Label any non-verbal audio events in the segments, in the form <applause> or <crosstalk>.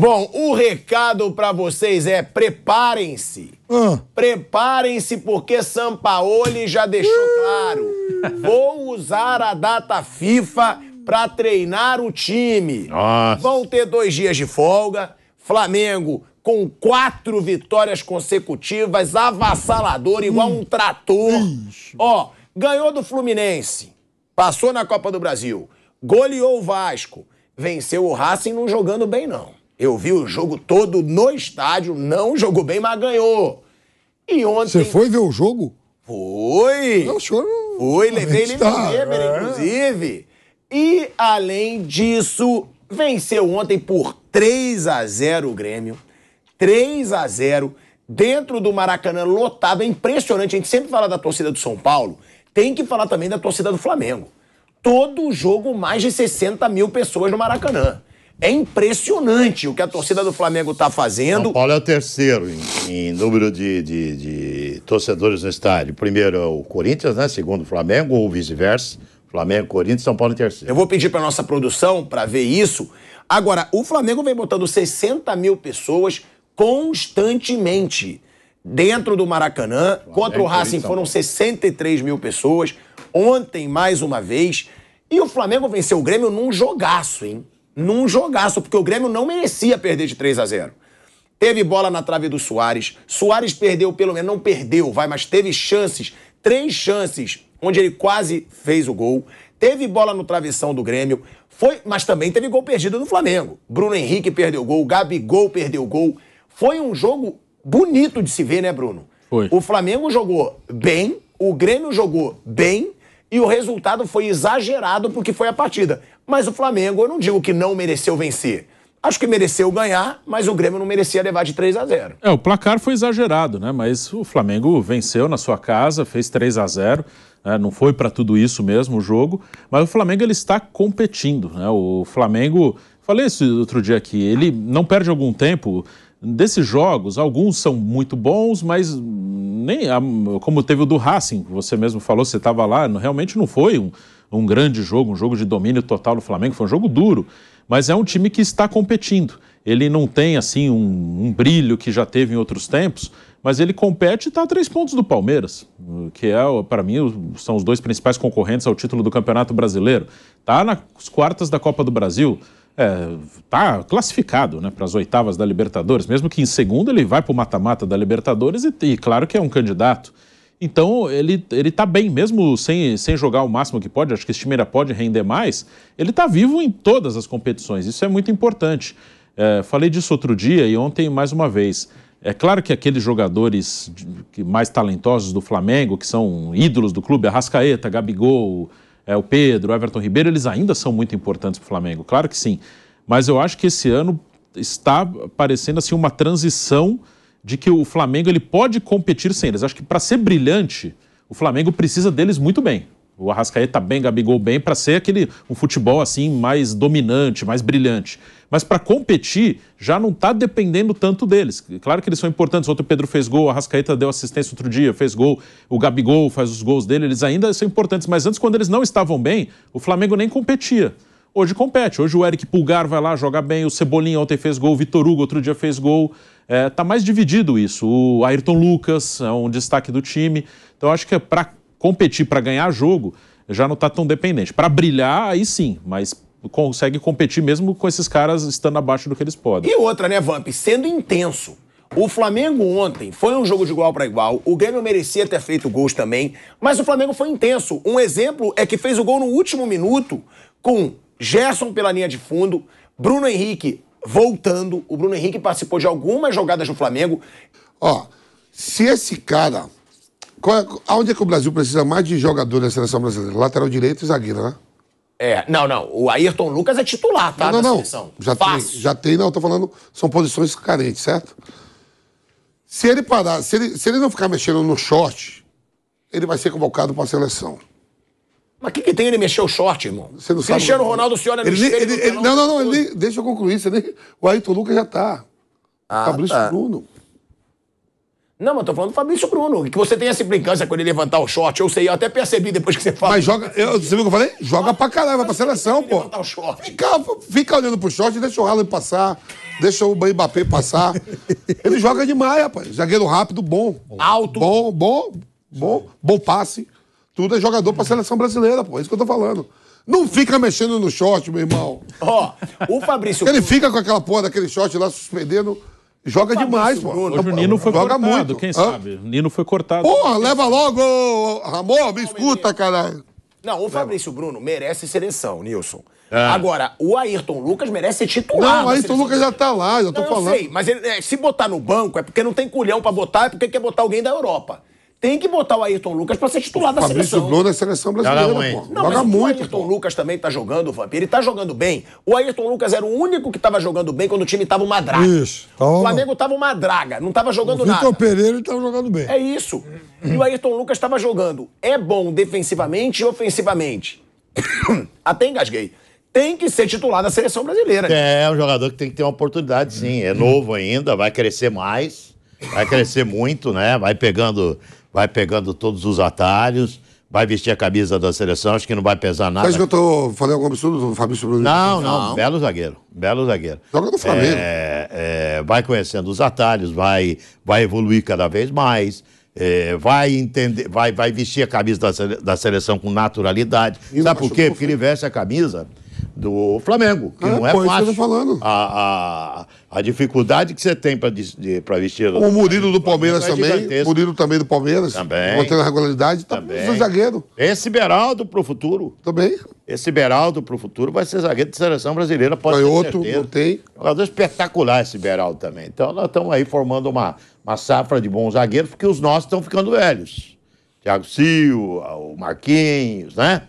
Bom, o recado para vocês é preparem-se. Hum. Preparem-se porque Sampaoli já deixou claro. Vou usar a data FIFA para treinar o time. Nossa. Vão ter dois dias de folga. Flamengo com quatro vitórias consecutivas, avassalador, igual hum. um trator. Ixi. Ó, ganhou do Fluminense, passou na Copa do Brasil, goleou o Vasco, venceu o Racing não jogando bem, não. Eu vi o jogo todo no estádio, não jogou bem, mas ganhou. E ontem. Você foi ver o jogo? Foi! Não, o senhor não. Foi, levei ele no Weber, inclusive. E, além disso, venceu ontem por 3 a 0 o Grêmio. 3 a 0 dentro do Maracanã lotado. É impressionante. A gente sempre fala da torcida do São Paulo, tem que falar também da torcida do Flamengo. Todo jogo, mais de 60 mil pessoas no Maracanã. É impressionante o que a torcida do Flamengo está fazendo. São Paulo é o terceiro em, em número de, de, de, torcedores no estádio. Primeiro é o Corinthians, né? Segundo o Flamengo, ou vice-versa. Flamengo, Corinthians, São Paulo em terceiro. Eu vou pedir para nossa produção para ver isso. Agora, o Flamengo vem botando 60 mil pessoas constantemente dentro do Maracanã. Flamengo, Contra o Racing foram 63 mil pessoas. Ontem, mais uma vez. E o Flamengo venceu o Grêmio num jogaço, hein? num jogaço, porque o Grêmio não merecia perder de 3 a 0. Teve bola na trave do Soares. Soares perdeu, pelo menos, não perdeu, vai, mas teve chances, três chances, onde ele quase fez o gol. Teve bola no travessão do Grêmio, foi, mas também teve gol perdido do Flamengo. Bruno Henrique perdeu gol, Gabigol perdeu gol. Foi um jogo bonito de se ver, né, Bruno? Foi. O Flamengo jogou bem, o Grêmio jogou bem e o resultado foi exagerado porque foi a partida. Mas o Flamengo, eu não digo que não mereceu vencer. Acho que mereceu ganhar, mas o Grêmio não merecia levar de 3 a 0. É, o placar foi exagerado, né? Mas o Flamengo venceu na sua casa, fez 3 a 0. Né? Não foi para tudo isso mesmo o jogo, mas o Flamengo ele está competindo, né? O Flamengo, falei isso outro dia aqui, ele não perde algum tempo desses jogos, alguns são muito bons, mas nem como teve o do Racing, você mesmo falou, você estava lá, realmente não foi um, um grande jogo, um jogo de domínio total do Flamengo, foi um jogo duro, mas é um time que está competindo. Ele não tem assim um, um brilho que já teve em outros tempos, mas ele compete e está a três pontos do Palmeiras, que é, para mim, são os dois principais concorrentes ao título do Campeonato Brasileiro. Está nas quartas da Copa do Brasil está é, tá classificado né, para as oitavas da Libertadores, mesmo que em segundo ele vai para o mata-mata da Libertadores e, e, claro que é um candidato. Então ele ele está bem, mesmo sem, sem jogar o máximo que pode, acho que esse time ainda pode render mais, ele está vivo em todas as competições, isso é muito importante. É, falei disso outro dia e ontem mais uma vez. É claro que aqueles jogadores mais talentosos do Flamengo, que são ídolos do clube, Arrascaeta, Gabigol, é, o Pedro, o Everton Ribeiro, eles ainda são muito importantes para o Flamengo, claro que sim. Mas eu acho que esse ano está parecendo assim uma transição de que o Flamengo ele pode competir sem eles. Acho que para ser brilhante, o Flamengo precisa deles muito bem. O Arrascaeta bem, Gabigol bem, para ser aquele um futebol assim mais dominante, mais brilhante. Mas para competir, já não está dependendo tanto deles. Claro que eles são importantes. Ontem o Pedro fez gol, o Arrascaeta deu assistência outro dia, fez gol, o Gabigol faz os gols dele, eles ainda são importantes. Mas antes, quando eles não estavam bem, o Flamengo nem competia. Hoje compete. Hoje o Eric Pulgar vai lá, joga bem, o Cebolinha ontem fez gol, o Vitor Hugo outro dia fez gol. É, tá mais dividido isso. O Ayrton Lucas é um destaque do time. Então acho que é para competir para ganhar jogo, já não está tão dependente. Para brilhar, aí sim, mas consegue competir mesmo com esses caras estando abaixo do que eles podem. E outra, né, Vamp? Sendo intenso. O Flamengo ontem foi um jogo de igual para igual. O Grêmio merecia ter feito gols também, mas o Flamengo foi intenso. Um exemplo é que fez o gol no último minuto com Gerson pela linha de fundo, Bruno Henrique voltando. O Bruno Henrique participou de algumas jogadas do Flamengo. Ó, se esse cara é, Onde é que o Brasil precisa mais de jogador da seleção brasileira? Lateral direito e zagueiro, né? É, não, não. O Ayrton Lucas é titular, tá? Não, não, não. Já tem, já tem, não. Eu tô falando, são posições carentes, certo? Se ele parar, se ele, se ele não ficar mexendo no short, ele vai ser convocado para a seleção. Mas o que, que tem ele mexer o short, irmão? Você não sabe, né? Ronaldo se olha no ele, ele, ele, Não, não, não. Ele, deixa eu concluir. Você nem, o Ayrton Lucas já tá. Ah, Fabrício tá. Bruno. Não, mas eu tô falando do Fabrício Bruno. Que você tem essa implicância quando ele levantar o short. Eu sei, eu até percebi depois que você falou. Mas joga. Eu, você viu o que eu falei? Joga pra caralho, vai pra seleção, pô. Levantar o short. Fica, fica olhando pro short, deixa o Haaland passar, deixa o Mbappé passar. ele joga demais, rapaz. Zagueiro rápido, bom. Alto. Bom, bom, bom, bom passe. Tudo é jogador pra seleção brasileira, pô. É isso que eu tô falando. Não fica mexendo no short, meu irmão. Ó, oh, o Fabrício. Ele fica com aquela porra daquele short lá suspendendo. Joga demais, pô. Hoje o Nino foi Joga cortado, muito. quem sabe? O Nino foi cortado. Porra, leva logo! Ramon, me escuta, caralho. Não, o Fabrício Bruno merece seleção, Nilson. É. Agora, o Ayrton Lucas merece ser titular. Não, o Ayrton Lucas já tá lá, já tô não, falando. Eu sei, mas ele, é, se botar no banco é porque não tem culhão para botar, é porque quer botar alguém da Europa tem que botar o Ayrton Lucas para ser titular o da Fabrício seleção. Fabrício na seleção brasileira, Joga muito. Pô. Não, Joga mas muito, o Ayrton pô. Lucas também tá jogando, Vamp. Ele tá jogando bem. O Ayrton Lucas era o único que tava jogando bem quando o time tava uma draga. Isso. Então- o Flamengo tava uma draga, não tava jogando o nada. O Pereira tava jogando bem. É isso. E o Ayrton Lucas tava jogando. É bom defensivamente e ofensivamente. <coughs> Até engasguei tem que ser titular da seleção brasileira. Né? É, é um jogador que tem que ter uma oportunidade, sim. É novo ainda, vai crescer mais, vai crescer muito, né? Vai pegando vai pegando todos os atalhos, vai vestir a camisa da seleção, acho que não vai pesar nada. Mas que eu tô, falei algum absurdo do Fabrício Bruno? Não, não, não, belo zagueiro, belo zagueiro. Joga no Flamengo. É, é, vai conhecendo os atalhos, vai, vai evoluir cada vez mais. É, vai entender, vai, vai vestir a camisa da, da seleção com naturalidade. E Sabe por quê? Porque ele veste a camisa do Flamengo, que ah, não é tá fácil. Isso que eu tô falando. A, a, a dificuldade que você tem para vestir. O Murilo do é Palmeiras também. O Murilo também do Palmeiras. Também. Mantendo a regularidade. Tá também. Tá zagueiro. Esse Beraldo pro futuro. Também. Esse Beraldo pro futuro vai ser zagueiro de seleção brasileira. Pode ser outro, não tem. Jogador espetacular esse Beraldo também. Então nós estamos aí formando uma, uma safra de bons zagueiros, porque os nossos estão ficando velhos. Thiago Silva, o Marquinhos, né?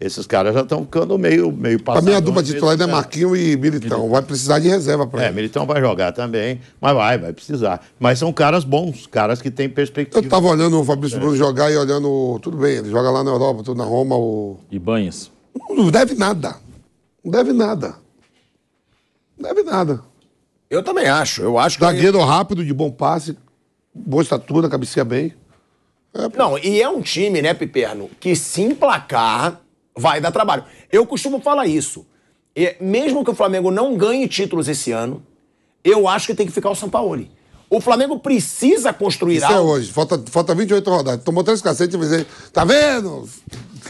Esses caras já estão ficando meio, meio passados. A minha dupla titular é Marquinho e Militão. Vai precisar de reserva para É, Militão vai jogar também, mas vai, vai precisar. Mas são caras bons, caras que têm perspectiva. Eu estava olhando o Fabrício é. Bruno jogar e olhando. Tudo bem, ele joga lá na Europa, tudo na Roma. O... E banhas? Não deve nada. Não deve nada. Não deve nada. Eu também acho. Eu acho Zagueiro rápido, de bom passe, boa estatura, cabeceia bem. É, Não, e é um time, né, Piperno, que se emplacar vai dar trabalho. Eu costumo falar isso. E mesmo que o Flamengo não ganhe títulos esse ano, eu acho que tem que ficar o Sampaoli. O Flamengo precisa construir Isso é algo. Isso é hoje. Falta, falta 28 rodadas. Tomou três cacetes e dizer, tá vendo?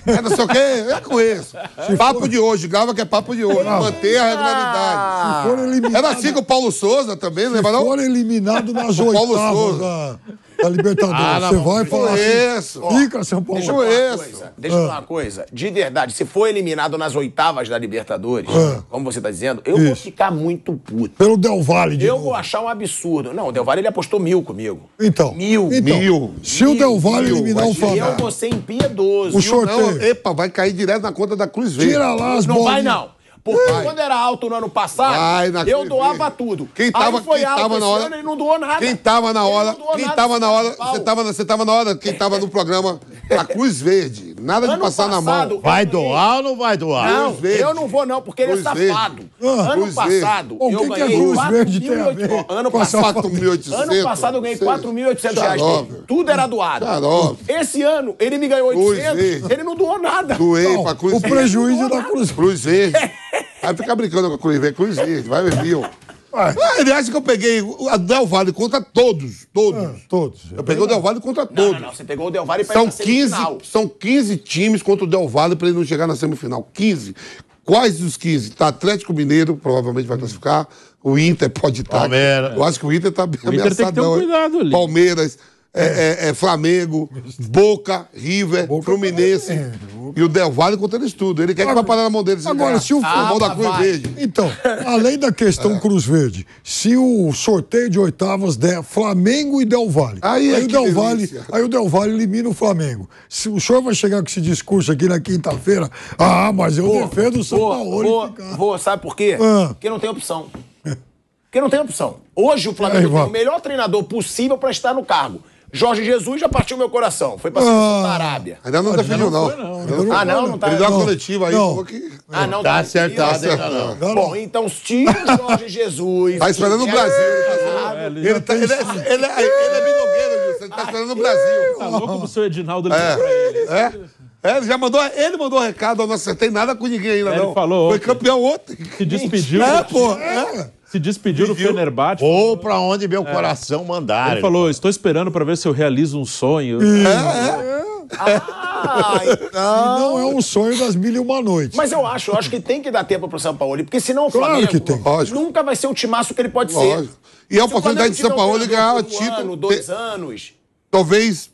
É não sei o quê. Eu conheço. Se papo for... de hoje. Grava que é papo de hoje. Não. Manter a regularidade. Se for é eliminado... Era assim com o Paulo Souza também, lembra né, não? Se for eliminado nas oitavas Paulo Souza. Ah da tá Libertadores. Ah, você vai falar assim. isso. assim. Fica, São Paulo. Deixa eu falar uma coisa. Deixa eu ah. falar uma coisa. De verdade, se for eliminado nas oitavas da Libertadores, ah. como você tá dizendo, eu isso. vou ficar muito puto. Pelo Del Valle, de Eu novo. vou achar um absurdo. Não, o Del Valle ele apostou mil comigo. Então. Mil. Então, mil. Se o Del Valle mil, eliminar o Flamengo. Eu vou ser impiedoso. O sorteio. Não, epa, vai cair direto na conta da Cruz Verde. Tira lá as bolas. Não vai, não. Porque Vai. quando era alto no ano passado, Vai, na eu doava tudo. Quem tava, Aí foi quem alto tava na hora, ano, ele não doou nada. Quem tava na hora, quem tava na hora, você tava, você tava na hora, quem tava no programa da <laughs> Cruz Verde. Nada ano de passar passado, na mão. Vai doar ou não vai doar? Não, eu não vou não, porque ele é safado. Ah, ano Cruz passado, Verde. eu que ganhei que é 4.800... Ano passado, Ano passado eu ganhei 4.800 é reais. Tudo era doado. Xarope. Esse ano, ele me ganhou 800, ele não doou nada. Doei pra Cruz Verde. O prejuízo da Cruz Verde. Aí fica brincando com a Cruz Verde. vai ver, viu? Ah, ele acha que eu peguei o Del Valle contra todos, todos. Ah, todos. Eu peguei o Del Valle contra todos. Não, não, você pegou o Del Valle para são 15, São 15 times contra o Del Valle para ele não chegar na semifinal. 15. Quais os 15? Tá Atlético Mineiro, provavelmente vai classificar. O Inter pode estar. Tá. Palmeiras. Eu acho que o Inter tá bem o Inter tem que ter um cuidado ali. Palmeiras. É, é, é, Flamengo, Boca, River, Boca, Fluminense. É, e o Del Valle conta eles tudo. Ele quer que vá parar na mão deles. Agora, ah, se o ah, da ah, Cruz vai. Verde. Então, além da questão é. Cruz Verde, se o sorteio de oitavas der Flamengo e Del Valle. Aí, aí, o, Del Valle, aí o Del Valle elimina o Flamengo. Se o senhor vai chegar com esse discurso aqui na quinta-feira, ah, mas eu boa, defendo o São Paulo. Vou, vou, sabe por quê? Ah. Porque não tem opção. Porque não tem opção. Hoje o Flamengo tem o melhor treinador possível para estar no cargo. Jorge Jesus já partiu meu coração. Foi pra ah, da Arábia. Ainda não definiu, não. não. Foi, não. Ah, não, não tá. Ele deu uma coletiva aí. Não. Que... Ah, não. Tá, tá acertado, hein, tá não. Bom, então tira o Jorge Jesus. Tá esperando o Brasil. Tá é, ele, ele, tá, ele, é, ele, é, ele é binogueiro, Ele tá esperando o ah, Brasil. Tá louco o seu Edinaldo ele é. pra ele. É. É, ele já mandou, ele mandou um recado, eu não acertei nada com ninguém ainda, é, não. Ele falou. Foi campeão ontem. Se despediu. É, pô. É se despediu do Fenerbahçe. Ou para onde meu é. coração mandar. Ele falou, estou esperando para ver se eu realizo um sonho. É, é. Ah, <laughs> então... Não é um sonho das mil e uma noites. Mas eu acho, eu acho que tem que dar tempo pro São Paulo, porque senão o claro que tem. nunca vai ser o timaço que ele pode Lógico. ser. E a oportunidade de São Paulo ganhar um título. Ano, dois anos. Talvez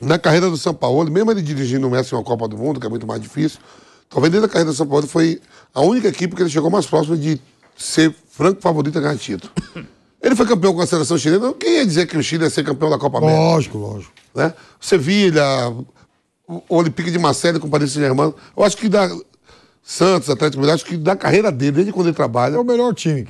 na carreira do São Paulo, mesmo ele dirigindo o Messi uma Copa do Mundo, que é muito mais difícil, talvez desde a carreira do São Paulo foi a única equipe que ele chegou mais próximo de ser franco favorito a ganhar título. Ele foi campeão com a seleção chilena. Então quem ia dizer que o Chile ia ser campeão da Copa América? Lógico, lógico. Né? Sevilha, o Olympique de Marseille com o Paris Saint-Germain. Eu acho que da Santos, Atlético Mineiro, acho que da carreira dele, desde quando ele trabalha... É o melhor time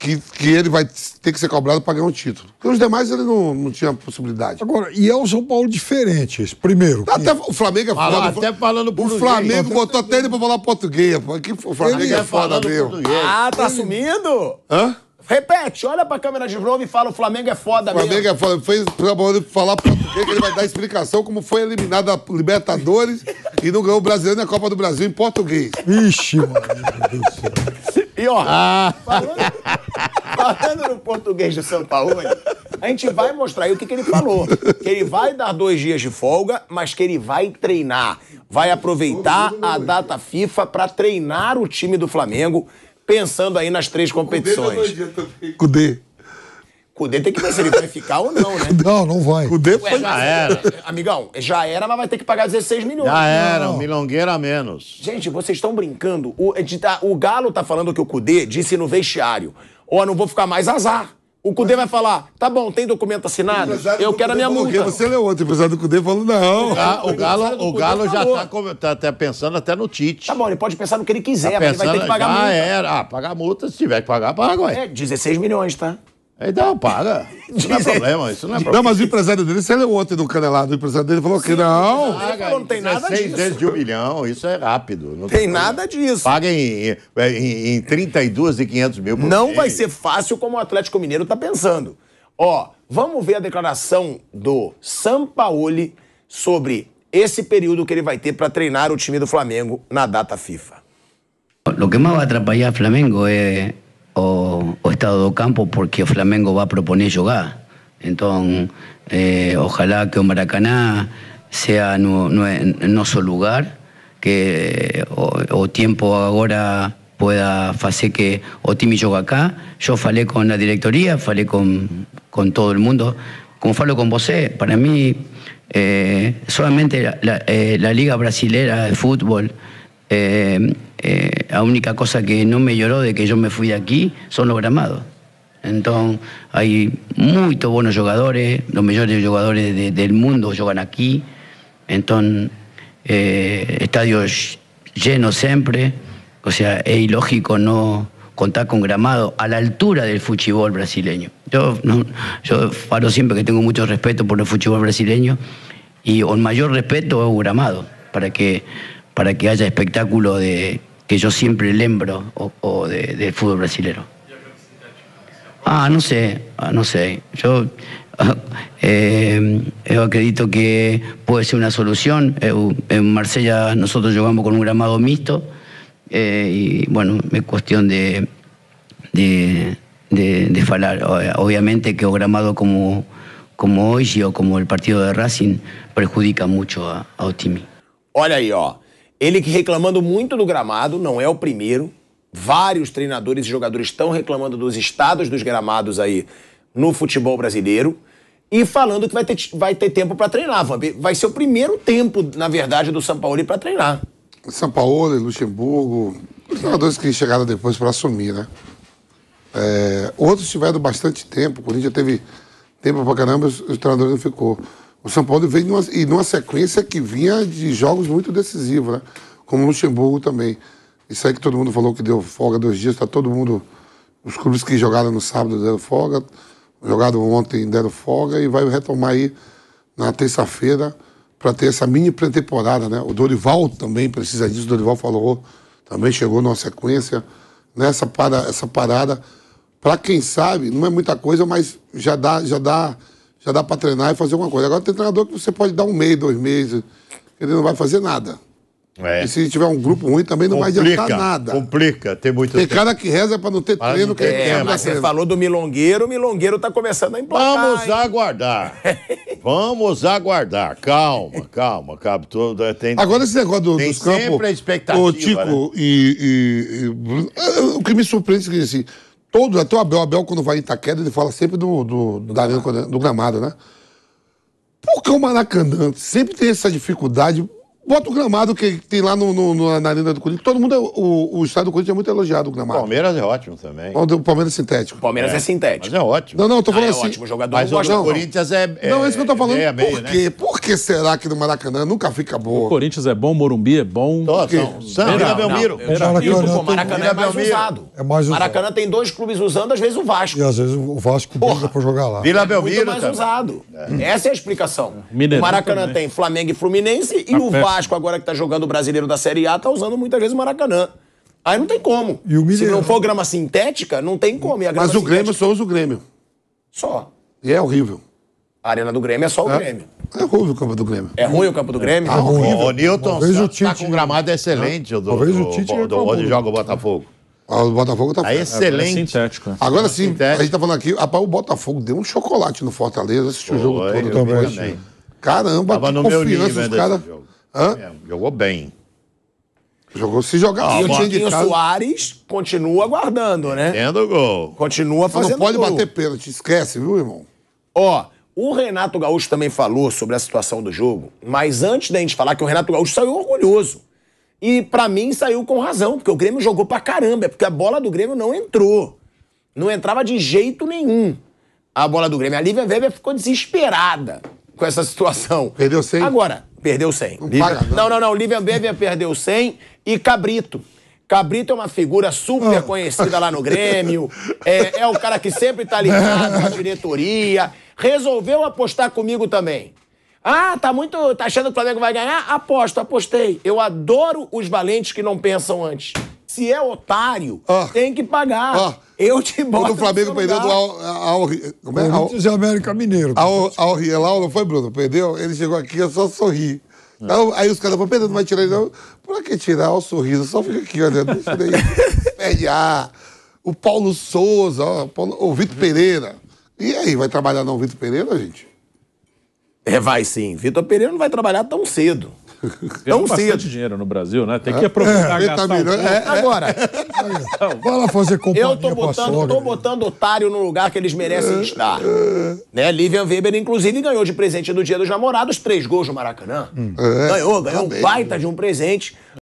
que, que ele vai ter que ser cobrado para ganhar um título. Porque os demais ele não, não tinha possibilidade. Agora, e é o São Paulo diferente, esse primeiro. Que... Até o Flamengo é foda. Ah, até falando português. O Flamengo botou até ele para falar português. que o Flamengo ele é, é foda mesmo. Português. Ah, tá assumindo? Hã? Repete, olha pra câmera de novo e fala: o Flamengo é foda o Flamengo mesmo. Flamengo é foda. Fez pra falar português que ele vai dar explicação como foi eliminado da Libertadores e não ganhou o Brasileiro na Copa do Brasil em português. Ixi, mano. E ó, ah. falando, falando no português do São Paulo, a gente vai mostrar aí o que, que ele falou. Que ele vai dar dois dias de folga, mas que ele vai treinar. Vai aproveitar a data FIFA para treinar o time do Flamengo, pensando aí nas três competições. Cudê. Cudê tem que ver se ele vai ficar ou não, né? <laughs> Não, não vai. Cudê foi. Já era. Amigão, já era, mas vai ter que pagar 16 milhões. Já era, um milongueira a menos. Gente, vocês estão brincando. O, tá, o Galo tá falando que o Cudê disse no vestiário. Ó, não vou ficar mais azar. O Cudê vai falar, tá bom, tem documento assinado? Eu quero a minha multa. Porque você leu outro o empresário do Cudê falou, não. Ah, o Galo, o Galo já tá, tá, pensando até no Tite. Tá bom, ele pode pensar no que ele quiser, tá pensando, mas ele vai ter que pagar já multa. Era. Ah, pagar multa, se tiver que pagar, paga, ué. É, 16 milhões, tá? Então, paga. Isso não é <laughs> problema, isso não é problema. Não, mas o empresário dele, você leu é ontem no Canelado, o empresário dele falou Sim, que não. Paga, não tem nada disso. vezes de um milhão, isso é rápido. Não tem, tem nada disso. Paga em, em, em 32 e 500 mil por Não mês. vai ser fácil como o Atlético Mineiro está pensando. Ó, vamos ver a declaração do Sampaoli sobre esse período que ele vai ter para treinar o time do Flamengo na data FIFA. O que mais vai atrapalhar o Flamengo é o, estado de campo porque Flamengo va a proponer jugar, entonces eh, ojalá que o Maracaná sea no, no, lugar, que o, tiempo ahora pueda hacer que o y yoga acá. Yo falé con la directoría, falé con, todo el mundo. Como falo con vosé, eh, para mí eh, solamente la, Liga Brasilera de Fútbol, eh, eh, la única cosa que no me lloró de que yo me fui de aquí son los gramados. Entonces, hay muchos buenos jugadores, los mejores jugadores del mundo juegan aquí. Entonces, eh, estadios llenos siempre. O sea, es ilógico no contar con gramado a la altura del fútbol brasileño. Yo, no, yo falo siempre que tengo mucho respeto por el fútbol brasileño y con mayor respeto es gramado, para que para que haya espectáculo de que yo siempre lembro o, de, fútbol brasilero. Ah, no sé, ah, no sé. Yo <laughs> eh, yo acredito que puede ser una solución. En Marsella nosotros jugamos con un gramado mixto eh, y bueno, es cuestión de, de, de, falar. Obviamente que un gramado como, como hoy o como el partido de Racing perjudica mucho a, a Otimi. Hola yo. Ele reclamando muito do gramado, não é o primeiro. Vários treinadores e jogadores estão reclamando dos estados dos gramados aí no futebol brasileiro e falando que vai ter, vai ter tempo para treinar. Vai ser o primeiro tempo, na verdade, do São Paulo para treinar. São Paulo, Luxemburgo, jogadores que chegaram depois para assumir, né? É, outros tiveram bastante tempo. O Corinthians teve tempo para caramba, os, os treinadores não ficou. O São Paulo veio numa, e numa sequência que vinha de jogos muito decisivos, né? Como Luxemburgo também. Isso aí que todo mundo falou que deu folga dois dias, está todo mundo. Os clubes que jogaram no sábado deram folga, jogaram ontem deram folga e vai retomar aí na terça-feira para ter essa mini pré-temporada, né? O Dorival também precisa disso, o Dorival falou, também chegou numa sequência, nessa né? para, essa parada, para quem sabe, não é muita coisa, mas já dá, já dá já dá para treinar e fazer alguma coisa. Agora tem treinador que você pode dar um mês, dois meses, ele não vai fazer nada. É. E se tiver um grupo ruim também não complica, vai adiantar nada. Complica, tem muito Tem cara que reza para não ter mas treino, que é, é, Mas você treino. falou do milongueiro, o milongueiro tá começando a implantar. Vamos hein? aguardar. <laughs> Vamos aguardar. Calma, calma, cabo. Todo, é, tem, Agora esse negócio do, dos campos. sempre a expectativa. O Tico né? e, e, e, O que me surpreende é que assim, todo até o Abel, Abel quando vai em Itaquera, ele fala sempre do, do, do, da ah. do gramado, né? Por que o Maracanã sempre tem essa dificuldade Bota o gramado que tem lá no, no, na Arena do Corinthians. Todo mundo, é, o, o estádio do Corinthians é muito elogiado, o gramado. Palmeiras é ótimo também. O Palmeiras é sintético. O Palmeiras é. é. sintético. Mas é ótimo. Não, não, tô ah, falando ah, é assim. ótimo jogador. Mas o Corinthians é, é... Não, é isso que eu tô é falando. Meia, meia, Por né? quê? Né? Por que será que no Maracanã nunca fica boa? O Corinthians é bom, Morumbi é bom. Todos são. Vila Belmiro. O Maracanã é mais usado. É mais usado. Maracanã tem dois clubes usando, às vezes o Vasco. E às vezes o Vasco briga pra jogar lá. Vila Belmiro mais usado. É. Essa é a explicação. O Maracanã tem Flamengo e Fluminense e tá o Vasco Vasco, agora que tá jogando o brasileiro da Série A, tá usando muitas vezes o Maracanã. Aí não tem como. Se não for grama sintética, não tem como. Mas o sintética... Grêmio só usa o Grêmio. Só. E é horrível. A arena do Grêmio é só o é. Grêmio. É ruim o campo do Grêmio. É ruim o campo do é. Grêmio? Tá ruim. O Nilton, tá, o Tite... tá com um gramado excelente o do, Talvez o Tite do, do, onde joga o Botafogo. Ah, o Botafogo tá... É, é, é excelente. É sintético. Agora sim, sintético. a gente tá falando aqui, rapaz, o Botafogo deu um chocolate no Fortaleza, assistiu o jogo todo. Também. Caramba, Tava que no meu nível, os caras... Hã? É, jogou bem. Jogou se jogar Ah, e o Tiquinho Soares continua guardando, né? Tendo gol. Continua fazendo gol. Não pode gol. bater pênalti, esquece, viu, irmão? Ó, o Renato Gaúcho também falou sobre a situação do jogo, mas antes da gente falar que o Renato Gaúcho saiu orgulhoso. E para mim saiu com razão, porque o Grêmio jogou pra caramba, é porque a bola do Grêmio não entrou. Não entrava de jeito nenhum a bola do Grêmio. A Lívia Weber ficou desesperada com essa situação. Perdeu sem. Agora, Perdeu 100. Não, Lívia... paga, não, não, não. Lívia Bever perdeu 100 e Cabrito. Cabrito é uma figura super oh. conhecida lá no Grêmio, <laughs> é, é o cara que sempre tá ligado na diretoria. Resolveu apostar comigo também. Ah, tá muito. tá achando que o Flamengo vai ganhar? Aposto, apostei. Eu adoro os valentes que não pensam antes. Se é otário, ah. tem que pagar. Ah. Eu te boto. Quando o Flamengo perdeu do Al, Al, como é? Al, América Mineiro. Al, Al não foi, Bruno? Perdeu? Ele chegou aqui, eu só sorri. Não, aí os caras vão perdendo, não vai tirar ele. Não. Por que tirar o sorriso? Só fica aqui, olha. Deixa ele aí. ar. <laughs> O Paulo Souza, ó, Paulo, o Vitor Pereira. E aí, vai trabalhar não o Vitor Pereira, gente? É, vai sim. Vitor Pereira não vai trabalhar tão cedo. Ganhou um bastante sim. dinheiro no Brasil, né? Tem que é. aproveitar é, gastar tá um É, Agora... fala então, Vai lá fazer companhia Eu tô botando, sogra, tô botando otário no lugar que eles merecem é. estar. Né? Livian Weber, inclusive, ganhou de presente do Dia dos Namorados três gols no Maracanã. Hum. ganhou, é, ganhou um baita né? de um presente